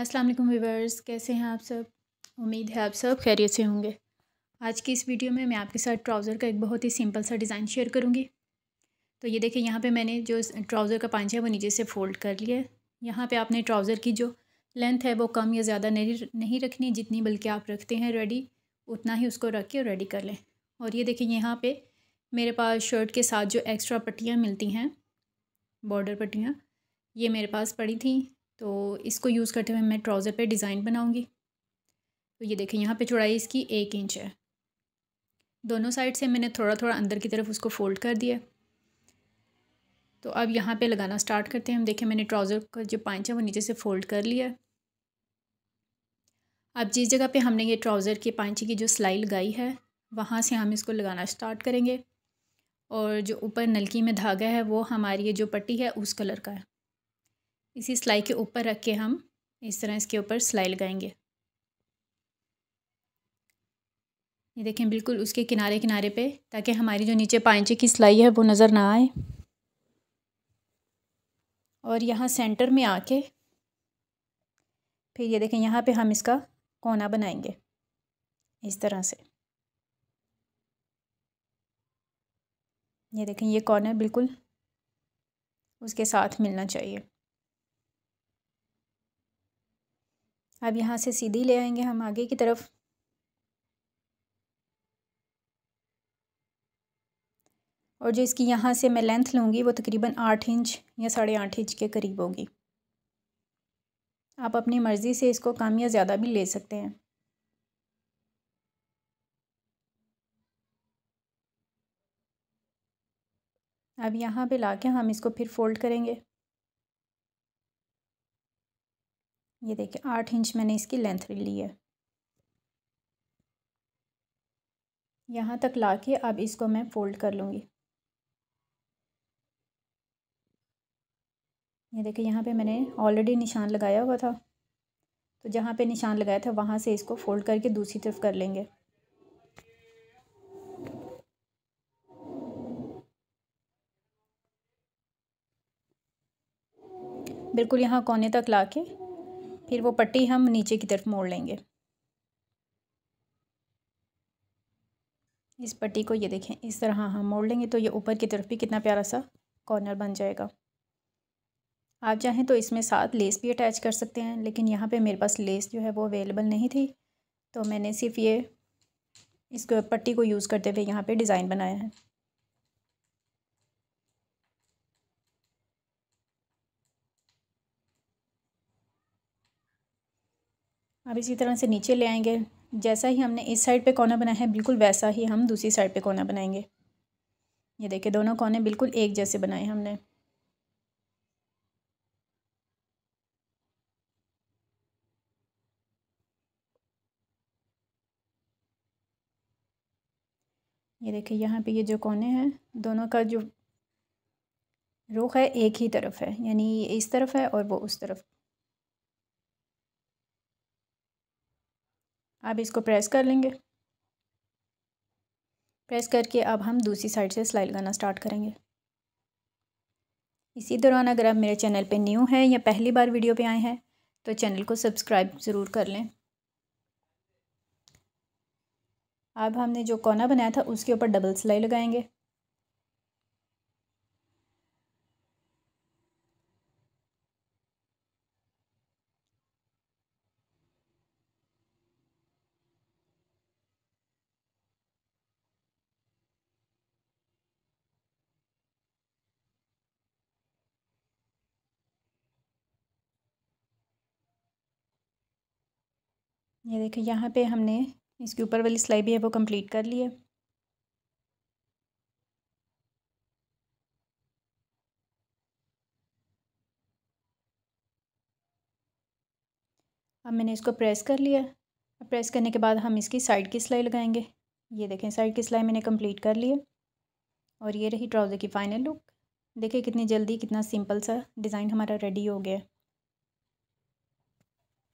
अस्सलाम वालेकुम व्यूवर्स कैसे हैं आप सब उम्मीद है आप सब खैरियत से होंगे आज की इस वीडियो में मैं आपके साथ ट्राउज़र का एक बहुत ही सिंपल सा डिज़ाइन शेयर करूँगी तो ये देखिए यहाँ पे मैंने जो ट्राउज़र का पांच है वो नीचे से फ़ोल्ड कर लिया है यहाँ पे आपने ट्राउज़र की जो लेंथ है वो कम या ज़्यादा नहीं रखनी जितनी बल्कि आप रखते हैं रेडी उतना ही उसको रख के और रेडी कर लें और ये देखिए यहाँ पर मेरे पास शर्ट के साथ जो एक्स्ट्रा पट्टियाँ मिलती हैं बॉर्डर पट्टियाँ ये मेरे पास पड़ी थी तो इसको यूज़ करते हुए मैं ट्राउज़र पे डिज़ाइन बनाऊँगी तो ये देखें यहाँ पे चौड़ाई इसकी एक इंच है दोनों साइड से मैंने थोड़ा थोड़ा अंदर की तरफ उसको फ़ोल्ड कर दिया तो अब यहाँ पे लगाना स्टार्ट करते हैं हम देखें मैंने ट्राउज़र का जो पाँच है वो नीचे से फ़ोल्ड कर लिया अब जिस जगह पर हमने ये ट्राउज़र के पाँचे की जो सिलाई लगाई है वहाँ से हम इसको लगाना स्टार्ट करेंगे और जो ऊपर नलकी में धागा है वो हमारी ये जो पट्टी है उस कलर का है इसी सिलाई के ऊपर रख के हम इस तरह इसके ऊपर सिलाई लगाएंगे ये देखें बिल्कुल उसके किनारे किनारे पे ताकि हमारी जो नीचे पाइचे की सिलाई है वो नज़र ना आए और यहाँ सेंटर में आके फिर ये देखें यहाँ पे हम इसका कोना बनाएंगे इस तरह से ये देखें ये कॉर्नर बिल्कुल उसके साथ मिलना चाहिए अब यहाँ से सीधी ले आएंगे हम आगे की तरफ और जो इसकी यहाँ से मैं लेंथ लूँगी वो तकरीबन आठ इंच या साढ़े आठ इंच के करीब होगी आप अपनी मर्ज़ी से इसको कम या ज़्यादा भी ले सकते हैं अब यहाँ पे लाके हम इसको फिर फोल्ड करेंगे ये देखिए आठ इंच मैंने इसकी लेंथ ली है यहाँ तक ला के अब इसको मैं फोल्ड कर लूँगी ये देखिए यहाँ पे मैंने ऑलरेडी निशान लगाया हुआ था तो जहाँ पे निशान लगाया था वहाँ से इसको फोल्ड करके दूसरी तरफ कर लेंगे बिल्कुल यहाँ कोने तक ला के फिर वो पट्टी हम नीचे की तरफ मोड़ लेंगे इस पट्टी को ये देखें इस तरह हम हाँ, हाँ, मोड़ लेंगे तो ये ऊपर की तरफ भी कितना प्यारा सा कॉर्नर बन जाएगा आप चाहें तो इसमें साथ लेस भी अटैच कर सकते हैं लेकिन यहाँ पे मेरे पास लेस जो है वो अवेलेबल नहीं थी तो मैंने सिर्फ ये इसको पट्टी को यूज़ करते हुए यहाँ पे डिज़ाइन बनाया है अब इसी तरह से नीचे ले आएंगे जैसा ही हमने इस साइड पे कोना बनाया है बिल्कुल वैसा ही हम दूसरी साइड पे कोना बनाएंगे ये देखिए दोनों कोने बिल्कुल एक जैसे बनाए हमने ये देखिए यहाँ पे ये जो कोने हैं दोनों का जो रुख है एक ही तरफ है यानी ये इस तरफ है और वो उस तरफ अब इसको प्रेस कर लेंगे प्रेस करके अब हम दूसरी साइड से सिलाई लगाना स्टार्ट करेंगे इसी दौरान अगर आप मेरे चैनल पे न्यू हैं या पहली बार वीडियो पे आए हैं तो चैनल को सब्सक्राइब ज़रूर कर लें अब हमने जो कोना बनाया था उसके ऊपर डबल सिलाई लगाएंगे ये देखिए यहाँ पे हमने इसके ऊपर वाली सिलाई भी है वो कंप्लीट कर ली है अब मैंने इसको प्रेस कर लिया अब प्रेस करने के बाद हम इसकी साइड की सिलाई लगाएंगे ये देखें साइड की सिलाई मैंने कंप्लीट कर ली है और ये रही ट्राउज़र की फ़ाइनल लुक देखिए कितनी जल्दी कितना सिंपल सा डिज़ाइन हमारा रेडी हो गया है